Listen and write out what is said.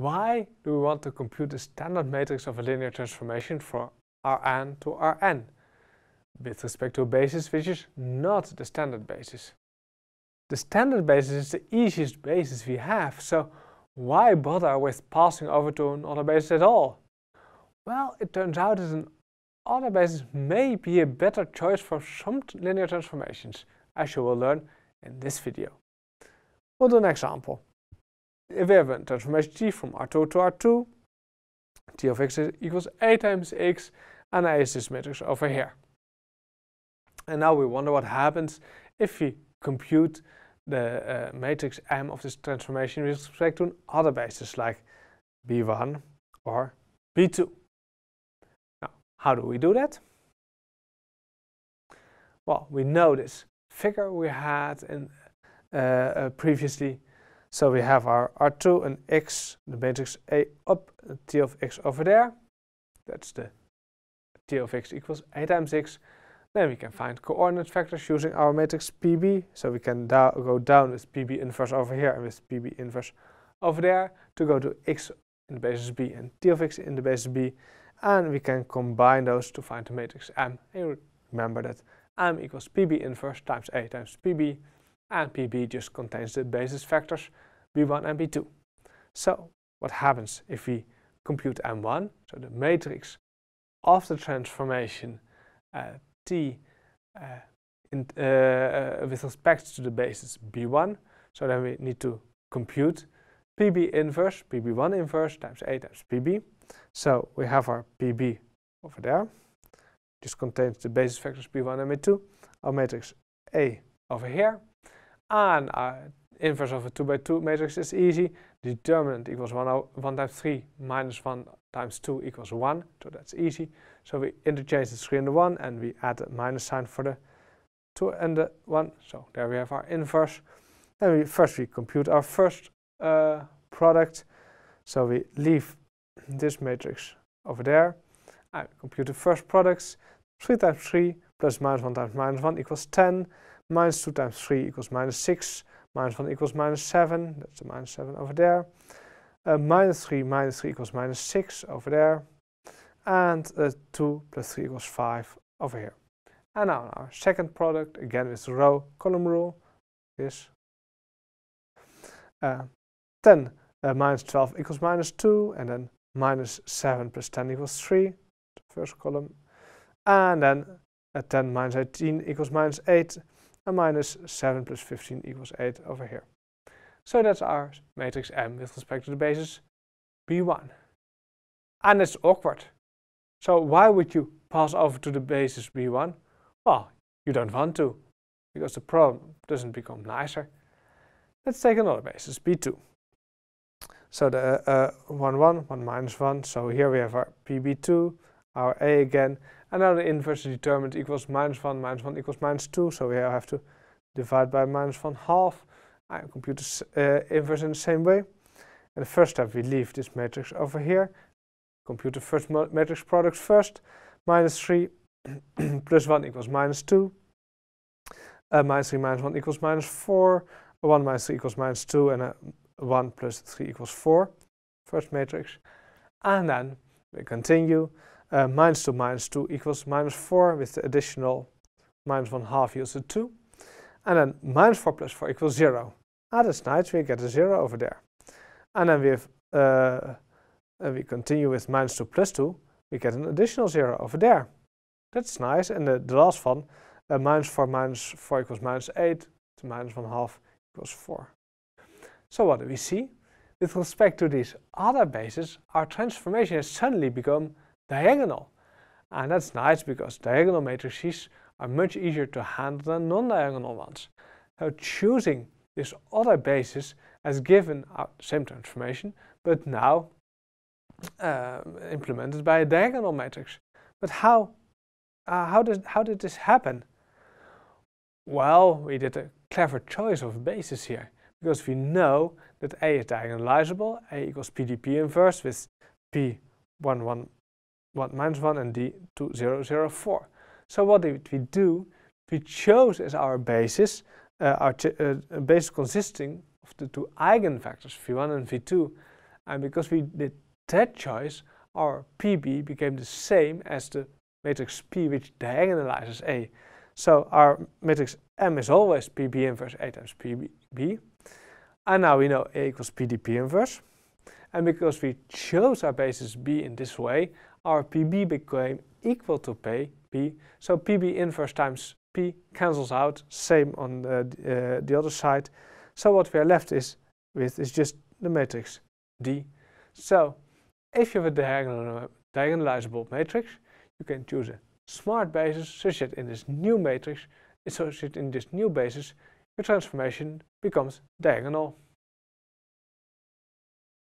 Why do we want to compute the standard matrix of a linear transformation for Rn to Rn with respect to a basis which is not the standard basis? The standard basis is the easiest basis we have, so why bother with passing over to another basis at all? Well, it turns out that an other basis may be a better choice for some linear transformations, as you will learn in this video. We'll do an example. We have a transformation G from R2 to R2. T of x equals A times x and I is this matrix over here. And now we wonder what happens if we compute the uh, matrix M of this transformation with respect to other basis like B1 or B2. Now, how do we do that? Well, we know this figure we had in, uh, uh, previously so we have our R2 and X, the matrix A up, T of X over there. That's the T of X equals A times X. Then we can find coordinate vectors using our matrix PB. So we can go down with PB inverse over here and with PB inverse over there to go to X in the basis B and T of X in the basis B. And we can combine those to find the matrix M. And remember that M equals PB inverse times A times PB and PB just contains the basis vectors B1 and B2. So what happens if we compute M1, so the matrix of the transformation uh, T uh, in, uh, uh with respect to the basis B1, so then we need to compute PB inverse, PB1 inverse times A times PB. So we have our PB over there. This contains the basis vectors B1 and B2, our matrix A over here and our inverse of a 2 by 2 matrix is easy. Determinant equals 1, 1 times 3 minus 1 times 2 equals 1, so that's easy. So we interchange the 3 and the 1 and we add the minus sign for the 2 and the 1. So there we have our inverse. And we first we compute our first uh, product. So we leave this matrix over there. I compute the first products. 3 times 3 plus minus 1 times minus 1 equals 10. Minus 2 times 3 equals minus 6. Minus 1 equals minus 7. That's a minus 7 over there. Uh, minus 3 minus 3 equals minus 6 over there. And uh, 2 plus 3 equals 5 over here. And now our second product, again with the row column rule, is uh, 10 uh, minus 12 equals minus 2, and then minus 7 plus 10 equals 3, the first column. And then uh, 10 minus 18 equals minus 8 and minus 7 plus 15 equals 8 over here. So that's our matrix M with respect to the basis B1. And it's awkward. So why would you pass over to the basis B1? Well, you don't want to, because the problem doesn't become nicer. Let's take another basis, B2. So the uh, uh, 1, 1, 1 minus 1, so here we have our PB2, our A again, and now the inverse is determined equals minus 1, minus 1 equals minus 2. So we have to divide by minus 1 half. I compute the uh, inverse in the same way. And the first step, we leave this matrix over here. Compute the first matrix product first. Minus 3 plus 1 equals minus 2. Uh, minus 3 minus 1 equals minus 4. 1 minus 3 equals minus 2. And 1 plus 3 equals 4. First matrix. And then we continue uh, minus 2 minus 2 equals minus 4 with the additional minus 1 half yields a 2. And then minus 4 plus 4 equals 0. Ah, that's nice, we get a 0 over there. And then we have, uh, we continue with minus 2 plus 2, we get an additional 0 over there. That's nice, and the, the last one, uh, minus 4 minus 4 equals minus 8, to minus 1 half equals 4. So what do we see? With respect to these other bases, our transformation has suddenly become diagonal. And that's nice because diagonal matrices are much easier to handle than non-diagonal ones. So choosing this other basis has given same transformation, but now uh, implemented by a diagonal matrix. But how, uh, how, did, how did this happen? Well, we did a clever choice of basis here, because we know that A is diagonalizable, A equals PDP inverse with P11 1 minus 1 and d to 0, 0, 4. So what did we do? We chose as our basis uh, our uh, basis consisting of the two eigenvectors v1 and v2 and because we did that choice our pb became the same as the matrix p which diagonalizes a. So our matrix m is always pb inverse a times pb and now we know a equals pdp inverse and because we chose our basis b in this way R PB became equal to P, so PB inverse times P cancels out, same on the, uh, the other side. So what we are left is with is just the matrix D. So if you have a diagonal, diagonalizable matrix, you can choose a smart basis such that in this new matrix, such that in this new basis, your transformation becomes diagonal.